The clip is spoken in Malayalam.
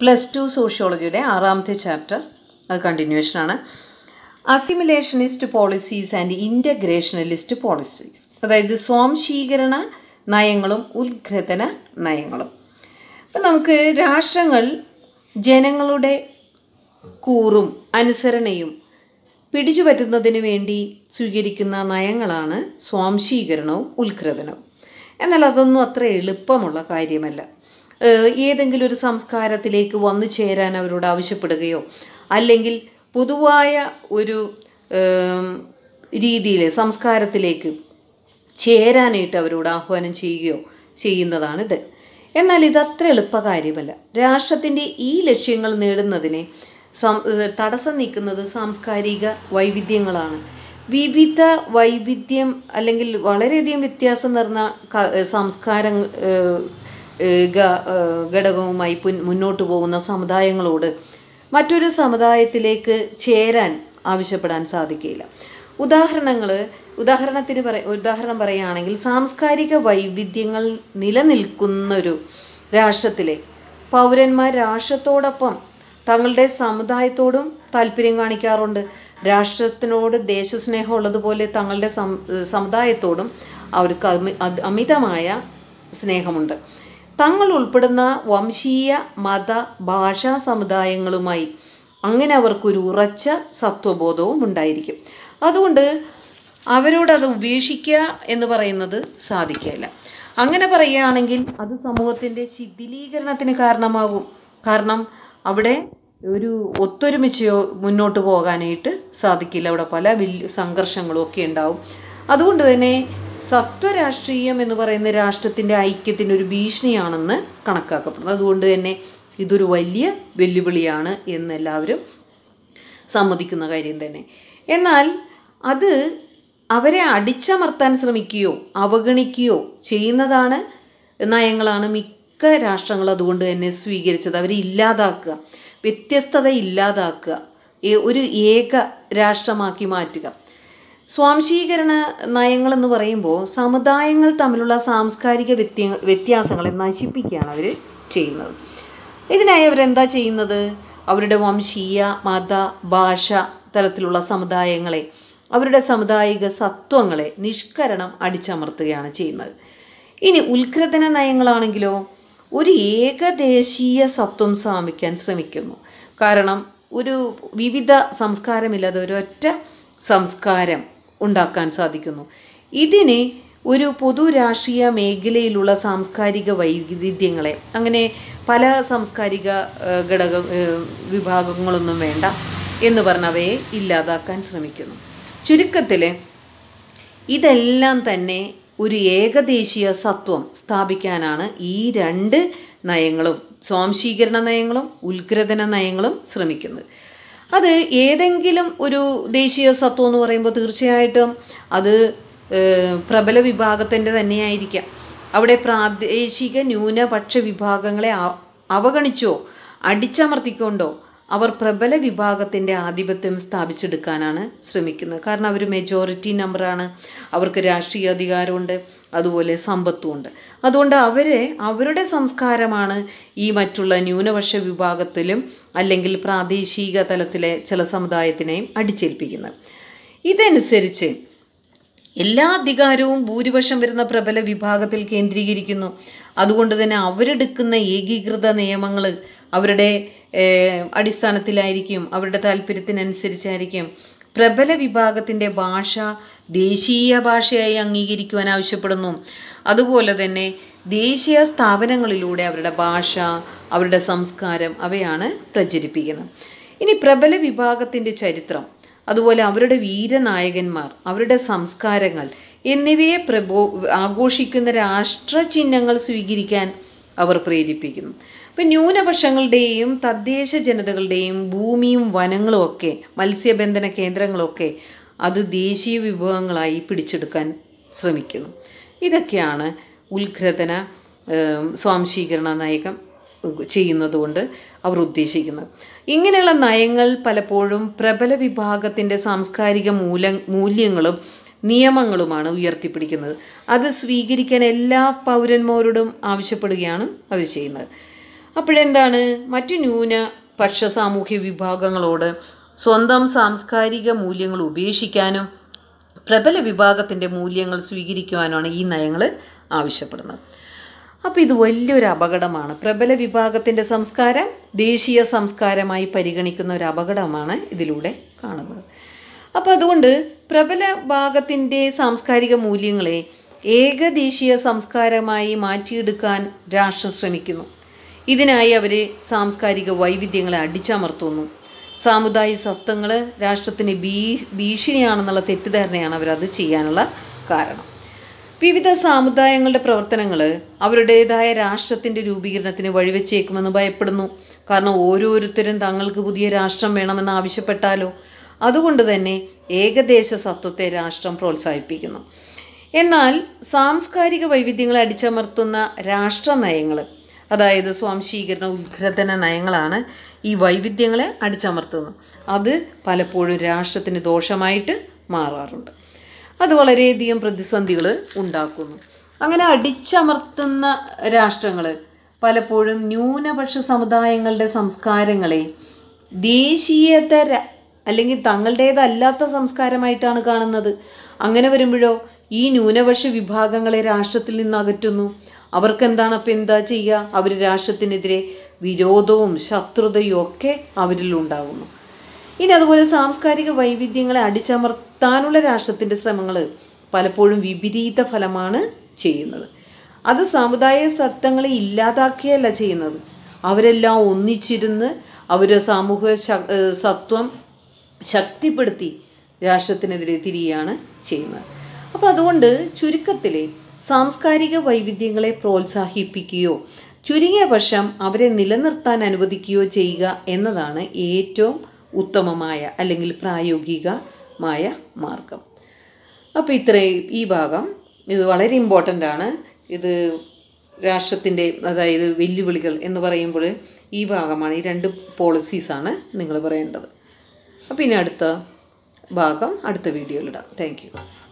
പ്ലസ് ടു സോഷ്യോളജിയുടെ ആറാമത്തെ ചാപ്റ്റർ അത് കണ്ടിന്യൂഷനാണ് assimilationist policies and integrationalist policies അതായത് സ്വാംശീകരണ നയങ്ങളും ഉദ്ഘാതന നയങ്ങളും അപ്പം നമുക്ക് രാഷ്ട്രങ്ങൾ ജനങ്ങളുടെ കൂറും അനുസരണയും പറ്റുന്നതിന് വേണ്ടി സ്വീകരിക്കുന്ന നയങ്ങളാണ് സ്വാംശീകരണവും ഉത്കൃതനവും എന്നാൽ അതൊന്നും അത്ര എളുപ്പമുള്ള കാര്യമല്ല ഏതെങ്കിലും ഒരു സംസ്കാരത്തിലേക്ക് വന്നു ചേരാൻ അവരോട് ആവശ്യപ്പെടുകയോ അല്ലെങ്കിൽ പൊതുവായ ഒരു രീതിയിൽ സംസ്കാരത്തിലേക്ക് ചേരാനായിട്ട് അവരോട് ആഹ്വാനം ചെയ്യുകയോ ചെയ്യുന്നതാണിത് എന്നാൽ ഇതത്ര എളുപ്പകാര്യമല്ല രാഷ്ട്രത്തിൻ്റെ ഈ ലക്ഷ്യങ്ങൾ നേടുന്നതിനെ തടസ്സം നീക്കുന്നത് സാംസ്കാരിക വൈവിധ്യങ്ങളാണ് വിവിധ വൈവിധ്യം അല്ലെങ്കിൽ വളരെയധികം വ്യത്യാസം നിറഞ്ഞ സംസ്കാരം ഘടകവുമായി മുന്നോട്ട് പോകുന്ന സമുദായങ്ങളോട് മറ്റൊരു സമുദായത്തിലേക്ക് ചേരാൻ ആവശ്യപ്പെടാൻ സാധിക്കില്ല ഉദാഹരണങ്ങൾ ഉദാഹരണത്തിന് പറ ഉദാഹരണം പറയുകയാണെങ്കിൽ സാംസ്കാരിക വൈവിധ്യങ്ങൾ നിലനിൽക്കുന്നൊരു രാഷ്ട്രത്തിലെ പൗരന്മാർ രാഷ്ട്രത്തോടൊപ്പം തങ്ങളുടെ സമുദായത്തോടും താല്പര്യം കാണിക്കാറുണ്ട് രാഷ്ട്രത്തിനോട് ദേശസ്നേഹം ഉള്ളതുപോലെ തങ്ങളുടെ സമുദായത്തോടും അവർക്ക് അമിതമായ സ്നേഹമുണ്ട് തങ്ങൾ ഉൾപ്പെടുന്ന വംശീയ മത ഭാഷാ സമുദായങ്ങളുമായി അങ്ങനെ അവർക്കൊരു ഉറച്ച സത്വബോധവും ഉണ്ടായിരിക്കും അതുകൊണ്ട് അവരോടത് ഉപേക്ഷിക്കുക എന്ന് പറയുന്നത് സാധിക്കില്ല അങ്ങനെ പറയുകയാണെങ്കിൽ അത് സമൂഹത്തിൻ്റെ ശിഥിലീകരണത്തിന് കാരണമാകും കാരണം അവിടെ ഒരു ഒത്തൊരുമിച്ച് മുന്നോട്ട് പോകാനായിട്ട് സാധിക്കില്ല അവിടെ പല വലിയ സംഘർഷങ്ങളും ഒക്കെ ഉണ്ടാവും അതുകൊണ്ട് തന്നെ സത്വരാഷ്ട്രീയം എന്ന് പറയുന്ന രാഷ്ട്രത്തിൻ്റെ ഐക്യത്തിൻ്റെ ഒരു ഭീഷണിയാണെന്ന് കണക്കാക്കപ്പെടുന്നു അതുകൊണ്ട് തന്നെ ഇതൊരു വലിയ വെല്ലുവിളിയാണ് എന്നെല്ലാവരും സമ്മതിക്കുന്ന കാര്യം തന്നെ എന്നാൽ അത് അവരെ അടിച്ചമർത്താൻ ശ്രമിക്കുകയോ അവഗണിക്കുകയോ ചെയ്യുന്നതാണ് നയങ്ങളാണ് മിക്ക രാഷ്ട്രങ്ങൾ അതുകൊണ്ട് തന്നെ സ്വീകരിച്ചത് അവരെ ഇല്ലാതാക്കുക വ്യത്യസ്തത ഇല്ലാതാക്കുക ഒരു ഏക രാഷ്ട്രമാക്കി മാറ്റുക സ്വാംശീകരണ നയങ്ങൾ എന്ന് പറയുമ്പോൾ സമുദായങ്ങൾ തമ്മിലുള്ള സാംസ്കാരിക വ്യത്യ വ്യത്യാസങ്ങളെ നശിപ്പിക്കുകയാണ് അവർ ചെയ്യുന്നത് ഇതിനായി അവരെന്താ ചെയ്യുന്നത് അവരുടെ വംശീയ മത ഭാഷ തലത്തിലുള്ള സമുദായങ്ങളെ അവരുടെ സമുദായിക സത്വങ്ങളെ നിഷ്കരണം അടിച്ചമർത്തുകയാണ് ചെയ്യുന്നത് ഇനി ഉത്കൃതന നയങ്ങളാണെങ്കിലോ ഒരു ഏകദേശീയ സത്വം സ്വാമിക്കാൻ ശ്രമിക്കുന്നു കാരണം ഒരു വിവിധ സംസ്കാരമില്ലാതെ ഒരൊറ്റ സംസ്കാരം ഉണ്ടാക്കാൻ സാധിക്കുന്നു ഇതിനെ ഒരു പൊതു രാഷ്ട്രീയ മേഖലയിലുള്ള സാംസ്കാരിക വൈവിധ്യങ്ങളെ അങ്ങനെ പല സാംസ്കാരിക ഘടക വിഭാഗങ്ങളൊന്നും വേണ്ട എന്ന് പറഞ്ഞവയെ ഇല്ലാതാക്കാൻ ശ്രമിക്കുന്നു ചുരുക്കത്തിൽ ഇതെല്ലാം തന്നെ ഒരു ഏകദേശീയ സത്വം സ്ഥാപിക്കാനാണ് ഈ രണ്ട് നയങ്ങളും സ്വാംശീകരണ നയങ്ങളും ഉത്ഗ്രഥന നയങ്ങളും ശ്രമിക്കുന്നത് അത് ഏതെങ്കിലും ഒരു ദേശീയ സ്വത്വം എന്ന് പറയുമ്പോൾ തീർച്ചയായിട്ടും അത് പ്രബല വിഭാഗത്തിൻ്റെ തന്നെയായിരിക്കാം അവിടെ പ്രാദേശിക ന്യൂനപക്ഷ വിഭാഗങ്ങളെ അവഗണിച്ചോ അടിച്ചമർത്തിക്കൊണ്ടോ അവർ പ്രബല വിഭാഗത്തിൻ്റെ ആധിപത്യം സ്ഥാപിച്ചെടുക്കാനാണ് ശ്രമിക്കുന്നത് കാരണം അവർ മെജോറിറ്റി നമ്പറാണ് അവർക്ക് രാഷ്ട്രീയ അധികാരമുണ്ട് അതുപോലെ സമ്പത്തും ഉണ്ട് അതുകൊണ്ട് അവരെ അവരുടെ സംസ്കാരമാണ് ഈ മറ്റുള്ള ന്യൂനപക്ഷ വിഭാഗത്തിലും അല്ലെങ്കിൽ പ്രാദേശിക തലത്തിലെ ചില സമുദായത്തിനെയും അടിച്ചേൽപ്പിക്കുന്നത് ഇതനുസരിച്ച് എല്ലാ അധികാരവും ഭൂരിപക്ഷം വരുന്ന പ്രബല വിഭാഗത്തിൽ കേന്ദ്രീകരിക്കുന്നു അതുകൊണ്ട് തന്നെ അവരെടുക്കുന്ന ഏകീകൃത നിയമങ്ങൾ അവരുടെ അടിസ്ഥാനത്തിലായിരിക്കും അവരുടെ താല്പര്യത്തിനനുസരിച്ചായിരിക്കും പ്രബല വിഭാഗത്തിൻ്റെ ഭാഷ ദേശീയ ഭാഷയായി അംഗീകരിക്കുവാൻ ആവശ്യപ്പെടുന്നു അതുപോലെ തന്നെ ദേശീയ സ്ഥാപനങ്ങളിലൂടെ അവരുടെ ഭാഷ അവരുടെ സംസ്കാരം അവയാണ് പ്രചരിപ്പിക്കുന്നത് ഇനി പ്രബല വിഭാഗത്തിൻ്റെ ചരിത്രം അതുപോലെ അവരുടെ വീരനായകന്മാർ അവരുടെ സംസ്കാരങ്ങൾ എന്നിവയെ പ്രബോ ആഘോഷിക്കുന്ന രാഷ്ട്രചിഹ്നങ്ങൾ സ്വീകരിക്കാൻ അവർ പ്രേരിപ്പിക്കുന്നു ഇപ്പം ന്യൂനപക്ഷങ്ങളുടെയും തദ്ദേശ ജനതകളുടെയും ഭൂമിയും വനങ്ങളും ഒക്കെ മത്സ്യബന്ധന കേന്ദ്രങ്ങളൊക്കെ അത് ദേശീയ വിഭവങ്ങളായി പിടിച്ചെടുക്കാൻ ശ്രമിക്കുന്നു ഇതൊക്കെയാണ് ഉത്ഘ്രതന സ്വാംശീകരണ നയകം ചെയ്യുന്നതുകൊണ്ട് അവർ ഉദ്ദേശിക്കുന്നത് ഇങ്ങനെയുള്ള നയങ്ങൾ പലപ്പോഴും പ്രബല വിഭാഗത്തിൻ്റെ സാംസ്കാരിക മൂല മൂല്യങ്ങളും നിയമങ്ങളുമാണ് ഉയർത്തിപ്പിടിക്കുന്നത് അത് സ്വീകരിക്കാൻ എല്ലാ പൗരന്മാരോടും ആവശ്യപ്പെടുകയാണ് അവർ ചെയ്യുന്നത് അപ്പോഴെന്താണ് മറ്റു ന്യൂന പക്ഷ സാമൂഹ്യ വിഭാഗങ്ങളോട് സ്വന്തം സാംസ്കാരിക മൂല്യങ്ങൾ ഉപേക്ഷിക്കാനും പ്രബല വിഭാഗത്തിൻ്റെ മൂല്യങ്ങൾ സ്വീകരിക്കുവാനാണ് ഈ നയങ്ങൾ ആവശ്യപ്പെടുന്നത് അപ്പോൾ ഇത് വലിയൊരു അപകടമാണ് പ്രബല വിഭാഗത്തിൻ്റെ സംസ്കാരം ദേശീയ സംസ്കാരമായി പരിഗണിക്കുന്ന ഒരു അപകടമാണ് ഇതിലൂടെ കാണുന്നത് അപ്പോൾ അതുകൊണ്ട് പ്രബല ഭാഗത്തിൻ്റെ സാംസ്കാരിക മൂല്യങ്ങളെ ഏകദേശീയ സംസ്കാരമായി മാറ്റിയെടുക്കാൻ രാഷ്ട്രം ശ്രമിക്കുന്നു ഇതിനായി അവർ സാംസ്കാരിക വൈവിധ്യങ്ങളെ അടിച്ചമർത്തുന്നു സാമുദായിക സത്വങ്ങൾ രാഷ്ട്രത്തിന് ഭീ ഭീഷണിയാണെന്നുള്ള തെറ്റിദ്ധാരണയാണ് അവരത് ചെയ്യാനുള്ള കാരണം വിവിധ സാമുദായങ്ങളുടെ പ്രവർത്തനങ്ങൾ അവരുടേതായ രാഷ്ട്രത്തിൻ്റെ രൂപീകരണത്തിന് വഴിവെച്ചേക്കുമെന്ന് ഭയപ്പെടുന്നു കാരണം ഓരോരുത്തരും തങ്ങൾക്ക് പുതിയ രാഷ്ട്രം വേണമെന്ന് ആവശ്യപ്പെട്ടാലോ അതുകൊണ്ട് തന്നെ ഏകദേശ സത്വത്തെ രാഷ്ട്രം പ്രോത്സാഹിപ്പിക്കുന്നു എന്നാൽ സാംസ്കാരിക വൈവിധ്യങ്ങളെ അടിച്ചമർത്തുന്ന രാഷ്ട്ര നയങ്ങൾ അതായത് സ്വാംശീകരണ ഉത്ഘടന നയങ്ങളാണ് ഈ വൈവിധ്യങ്ങളെ അടിച്ചമർത്തുന്നത് അത് പലപ്പോഴും രാഷ്ട്രത്തിന് ദോഷമായിട്ട് മാറാറുണ്ട് അത് വളരെയധികം പ്രതിസന്ധികൾ ഉണ്ടാക്കുന്നു അങ്ങനെ അടിച്ചമർത്തുന്ന രാഷ്ട്രങ്ങൾ പലപ്പോഴും ന്യൂനപക്ഷ സമുദായങ്ങളുടെ സംസ്കാരങ്ങളെ ദേശീയതര അല്ലെങ്കിൽ തങ്ങളുടേതല്ലാത്ത സംസ്കാരമായിട്ടാണ് കാണുന്നത് അങ്ങനെ വരുമ്പോഴോ ഈ ന്യൂനപക്ഷ വിഭാഗങ്ങളെ രാഷ്ട്രത്തിൽ നിന്ന് അകറ്റുന്നു അവർക്ക് എന്താണ് അപ്പം എന്താ ചെയ്യുക അവർ രാഷ്ട്രത്തിനെതിരെ വിരോധവും ശത്രുതയും ഒക്കെ അവരിൽ ഉണ്ടാകുന്നു ഇനി അതുപോലെ സാംസ്കാരിക വൈവിധ്യങ്ങളെ അടിച്ചമർത്താനുള്ള രാഷ്ട്രത്തിൻ്റെ ശ്രമങ്ങൾ പലപ്പോഴും വിപരീത ഫലമാണ് ചെയ്യുന്നത് അത് സമുദായ സത്തങ്ങളെ ഇല്ലാതാക്കുകയല്ല ചെയ്യുന്നത് അവരെല്ലാം ഒന്നിച്ചിരുന്ന് അവർ സാമൂഹ സത്വം ശക്തിപ്പെടുത്തി രാഷ്ട്രത്തിനെതിരെ തിരിയാണ് ചെയ്യുന്നത് അപ്പോൾ അതുകൊണ്ട് ചുരുക്കത്തിൽ സാംസ്കാരിക വൈവിധ്യങ്ങളെ പ്രോത്സാഹിപ്പിക്കുകയോ ചുരുങ്ങിയ പക്ഷം അവരെ നിലനിർത്താൻ അനുവദിക്കുകയോ ചെയ്യുക എന്നതാണ് ഏറ്റവും ഉത്തമമായ അല്ലെങ്കിൽ പ്രായോഗികമായ മാർഗം അപ്പോൾ ഇത്രയും ഈ ഭാഗം ഇത് വളരെ ഇമ്പോർട്ടൻ്റ് ആണ് ഇത് രാഷ്ട്രത്തിൻ്റെ അതായത് വെല്ലുവിളികൾ എന്ന് പറയുമ്പോൾ ഈ ഭാഗമാണ് ഈ രണ്ട് പോളിസീസാണ് നിങ്ങൾ പറയേണ്ടത് അപ്പോൾ ഇനി അടുത്ത ഭാഗം അടുത്ത വീഡിയോയിലിടാം താങ്ക്